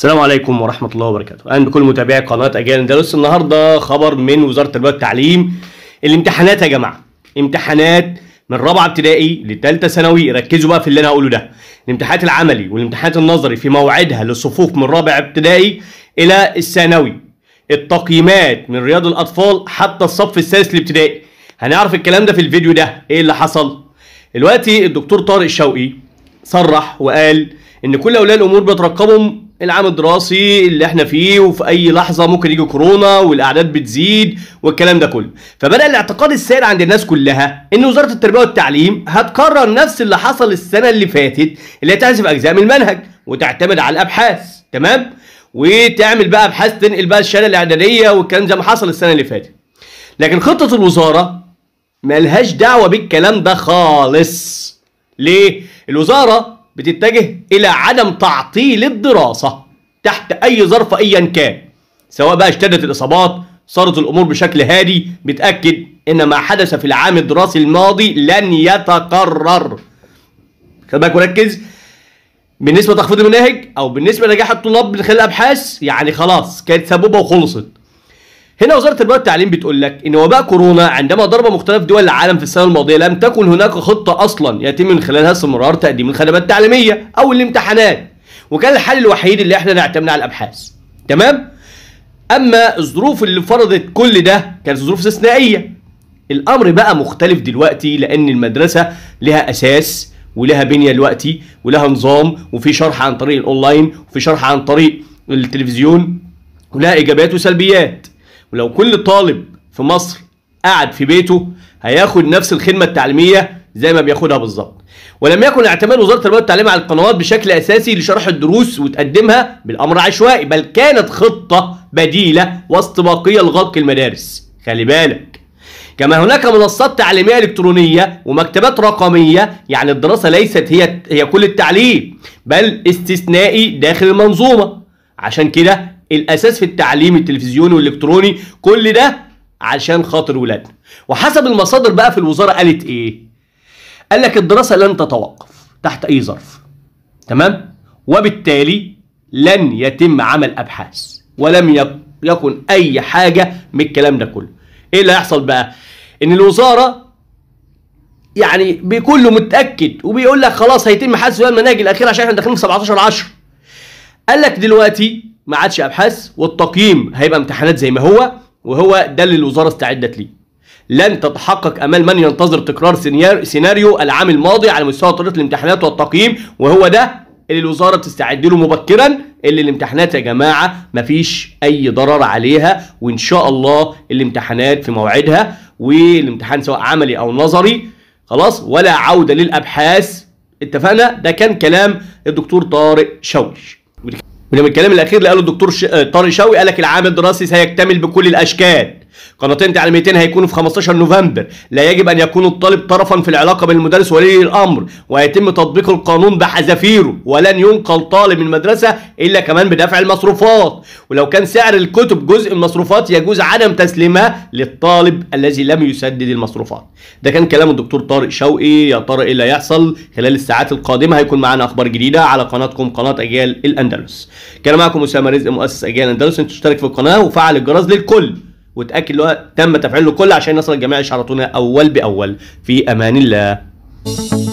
السلام عليكم ورحمة الله وبركاته أهلا بكل متابعي قناة أجيال أندلس النهاردة خبر من وزارة التربية والتعليم الامتحانات يا جماعة امتحانات من رابعة ابتدائي لتالتة ثانوي ركزوا بقى في اللي أنا هقوله ده الامتحانات العملي والامتحانات النظري في موعدها للصفوف من رابع ابتدائي إلى الثانوي التقييمات من رياض الأطفال حتى الصف السادس الابتدائي هنعرف الكلام ده في الفيديو ده إيه اللي حصل دلوقتي الدكتور طارق شوقي صرح وقال إن كل أولياء الأمور بيترقبهم العام الدراسي اللي احنا فيه وفي اي لحظه ممكن يجي كورونا والاعداد بتزيد والكلام ده كله فبدا الاعتقاد السائد عند الناس كلها ان وزاره التربيه والتعليم هتكرر نفس اللي حصل السنه اللي فاتت اللي هي تحذف اجزاء من المنهج وتعتمد على الابحاث تمام وتعمل بقى ابحاث تنقل بقى الشهاده الاعداديه والكلام زي ما حصل السنه اللي فاتت لكن خطه الوزاره ملهاش دعوه بالكلام ده خالص ليه الوزاره بتتجه إلى عدم تعطيل الدراسة تحت أي ظرف أيا كان سواء بقى اشتدت الإصابات صارت الأمور بشكل هادي بتأكد إن ما حدث في العام الدراسي الماضي لن يتكرر خد بالك وركز بالنسبة لتخفيض المناهج أو بالنسبة لنجاح الطلاب من خلال الأبحاث يعني خلاص كانت سبوبة وخلصت هنا وزاره البلد والتعليم بتقول لك ان وباء كورونا عندما ضرب مختلف دول العالم في السنه الماضيه لم تكن هناك خطه اصلا يتم من خلالها استمرار تقديم الخدمات التعليميه او الامتحانات وكان الحل الوحيد اللي احنا نعتمد على الابحاث تمام اما الظروف اللي فرضت كل ده كانت ظروف استثنائيه الامر بقى مختلف دلوقتي لان المدرسه لها اساس ولها بنيه دلوقتي ولها نظام وفي شرح عن طريق الاونلاين وفي شرح عن طريق التلفزيون ولها ايجابيات وسلبيات ولو كل طالب في مصر قعد في بيته هياخد نفس الخدمة التعليمية زي ما بياخدها بالظبط ولم يكن اعتماد وزاره التربيه والتعليم على القنوات بشكل اساسي لشرح الدروس وتقدمها بالامر عشوائي بل كانت خطه بديله واستباقيه لغلق المدارس خلي بالك كما هناك منصات تعليميه الكترونيه ومكتبات رقميه يعني الدراسه ليست هي هي كل التعليم بل استثنائي داخل المنظومه عشان كده الاساس في التعليم التلفزيوني والالكتروني كل ده عشان خاطر ولادنا وحسب المصادر بقى في الوزاره قالت ايه قال لك الدراسه لن تتوقف تحت اي ظرف تمام وبالتالي لن يتم عمل ابحاث ولم يكن اي حاجه من الكلام ده كله ايه اللي هيحصل بقى ان الوزاره يعني بكله متاكد وبيقول لك خلاص هيتم حذف المناهج الاخيره عشان احنا داخلين في 17 10 قال لك دلوقتي ما عادش ابحاث والتقييم هيبقى امتحانات زي ما هو وهو ده اللي الوزاره استعدت ليه لن تتحقق امال من ينتظر تكرار سيناريو العام الماضي على مستوى طريقه الامتحانات والتقييم وهو ده اللي الوزاره بتستعد له مبكرا اللي الامتحانات يا جماعه مفيش اي ضرر عليها وان شاء الله الامتحانات في موعدها والامتحان سواء عملي او نظري خلاص ولا عوده للابحاث اتفقنا ده كان كلام الدكتور طارق شوش وده من الكلام الاخير اللي قاله الدكتور آه، طارق شوقي قال لك العام الدراسي سيكتمل بكل الاشكال قناتين تعليميتين يعني هيكونوا في 15 نوفمبر لا يجب ان يكون الطالب طرفا في العلاقه بين المدرس ولي الامر ويتم تطبيق القانون بحذافيره ولن ينقل طالب من المدرسه الا كمان بدفع المصروفات ولو كان سعر الكتب جزء من المصروفات يجوز عدم تسليمها للطالب الذي لم يسدد المصروفات ده كان كلام الدكتور طارق شوقي يا طارق ايه اللي هيحصل خلال الساعات القادمه هيكون معانا اخبار جديده على قناتكم قناه اجيال الاندلس كان معكم اسامه رزق مؤسس اجيال الاندلس تشترك في القناه وفعل الجرس للكل وتاكد اللي هو تم تفعيله كله عشان يصل الجميع اشعاراتنا اول باول في امان الله